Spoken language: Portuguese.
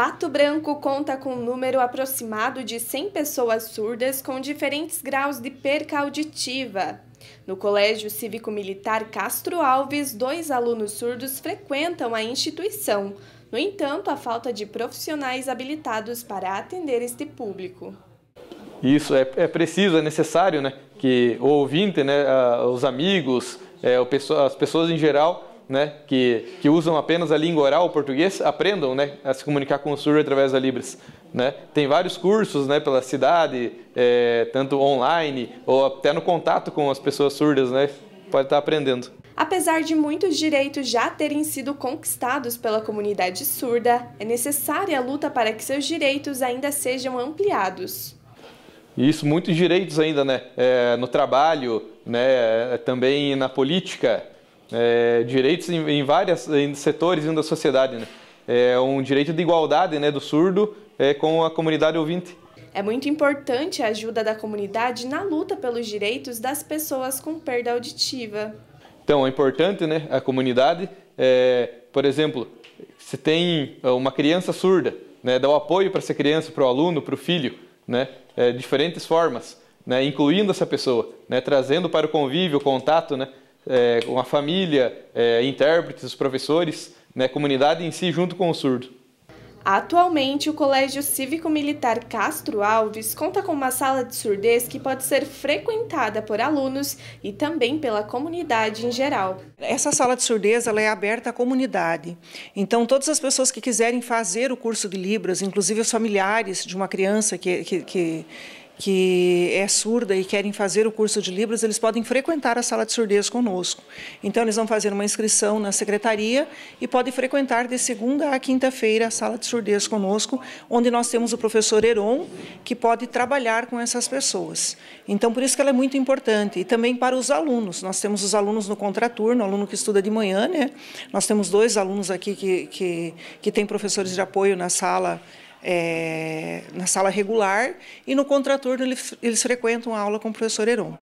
Pato Branco conta com um número aproximado de 100 pessoas surdas com diferentes graus de perca auditiva. No Colégio Cívico Militar Castro Alves, dois alunos surdos frequentam a instituição. No entanto, há falta de profissionais habilitados para atender este público. Isso é, é preciso, é necessário, né? Que o ouvinte, né, os amigos, é, o as pessoas em geral né, que, que usam apenas a língua oral, o português, aprendam né, a se comunicar com o surdo através da Libras. Né? Tem vários cursos né, pela cidade, é, tanto online ou até no contato com as pessoas surdas, né, pode estar aprendendo. Apesar de muitos direitos já terem sido conquistados pela comunidade surda, é necessária a luta para que seus direitos ainda sejam ampliados. Isso, muitos direitos ainda, né? É, no trabalho, né? Eh, também na política é, direitos em, em vários setores da sociedade, né? É um direito de igualdade, né, do surdo é, com a comunidade ouvinte. É muito importante a ajuda da comunidade na luta pelos direitos das pessoas com perda auditiva. Então, é importante, né, a comunidade, é, por exemplo, se tem é, uma criança surda, né, o apoio para essa criança, para o aluno, para o filho, né, é, diferentes formas, né, incluindo essa pessoa, né, trazendo para o convívio, o contato, né, é, com a família, é, intérpretes, os professores, né, comunidade em si, junto com o surdo. Atualmente, o Colégio Cívico-Militar Castro Alves conta com uma sala de surdez que pode ser frequentada por alunos e também pela comunidade em geral. Essa sala de surdez ela é aberta à comunidade. Então, todas as pessoas que quiserem fazer o curso de Libras, inclusive os familiares de uma criança que, que, que que é surda e querem fazer o curso de Libras, eles podem frequentar a sala de surdez conosco. Então, eles vão fazer uma inscrição na secretaria e podem frequentar de segunda a quinta-feira a sala de surdez conosco, onde nós temos o professor Heron, que pode trabalhar com essas pessoas. Então, por isso que ela é muito importante. E também para os alunos. Nós temos os alunos no contraturno, aluno que estuda de manhã, né? Nós temos dois alunos aqui que, que, que têm professores de apoio na sala é, na sala regular e no contraturno eles, eles frequentam a aula com o professor Heron.